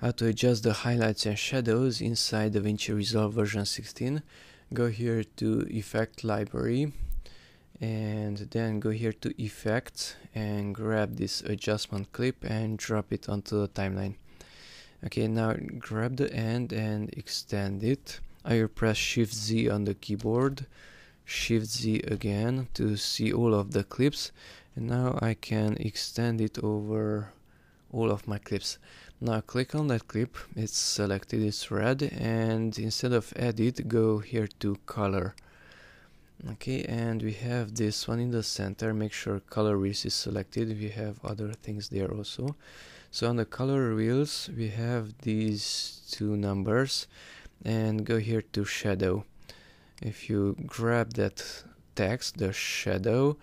how to adjust the highlights and shadows inside DaVinci Resolve version 16 go here to effect library and then go here to effects and grab this adjustment clip and drop it onto the timeline okay now grab the end and extend it I will press shift Z on the keyboard shift Z again to see all of the clips and now I can extend it over all of my clips. Now click on that clip, it's selected, it's red, and instead of edit, go here to color. Okay, and we have this one in the center, make sure color wheels is selected, we have other things there also. So on the color wheels, we have these two numbers, and go here to shadow. If you grab that text, the shadow,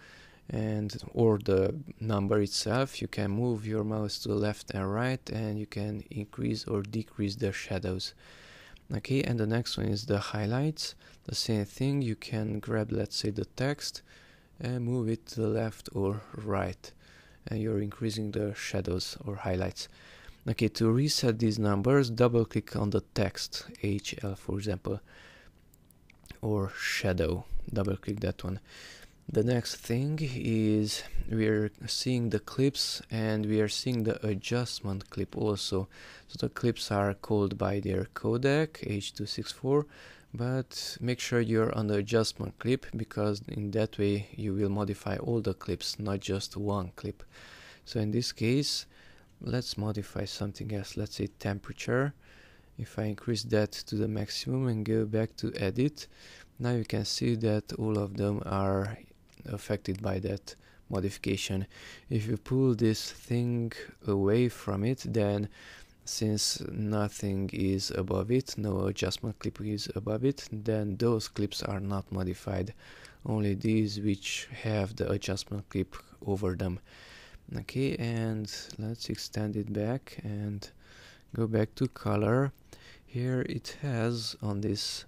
and or the number itself you can move your mouse to the left and right and you can increase or decrease the shadows okay and the next one is the highlights the same thing you can grab let's say the text and move it to the left or right and you're increasing the shadows or highlights okay to reset these numbers double click on the text hl for example or shadow double click that one the next thing is we are seeing the clips and we are seeing the adjustment clip also. So the clips are called by their codec H264 but make sure you're on the adjustment clip because in that way you will modify all the clips not just one clip. So in this case let's modify something else let's say temperature if I increase that to the maximum and go back to edit now you can see that all of them are affected by that modification. If you pull this thing away from it, then since nothing is above it, no adjustment clip is above it, then those clips are not modified, only these which have the adjustment clip over them. Okay, and let's extend it back and go back to color. Here it has on this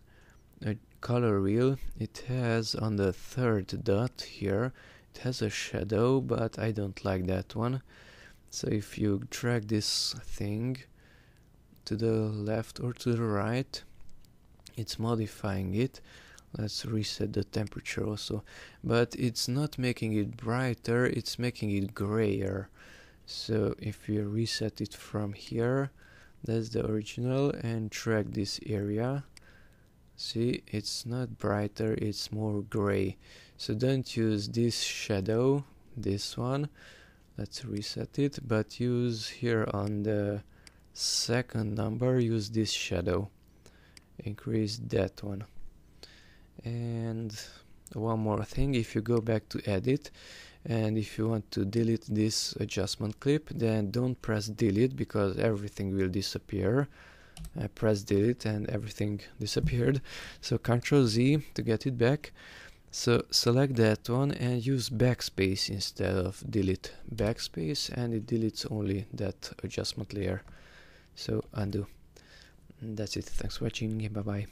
uh, color wheel it has on the third dot here it has a shadow but I don't like that one so if you drag this thing to the left or to the right it's modifying it let's reset the temperature also but it's not making it brighter it's making it grayer so if we reset it from here that's the original and drag this area see it's not brighter it's more gray so don't use this shadow this one let's reset it but use here on the second number use this shadow increase that one and one more thing if you go back to edit and if you want to delete this adjustment clip then don't press delete because everything will disappear I pressed delete and everything disappeared. So Ctrl Z to get it back. So select that one and use backspace instead of delete backspace and it deletes only that adjustment layer. So undo. And that's it. Thanks for watching. Bye bye.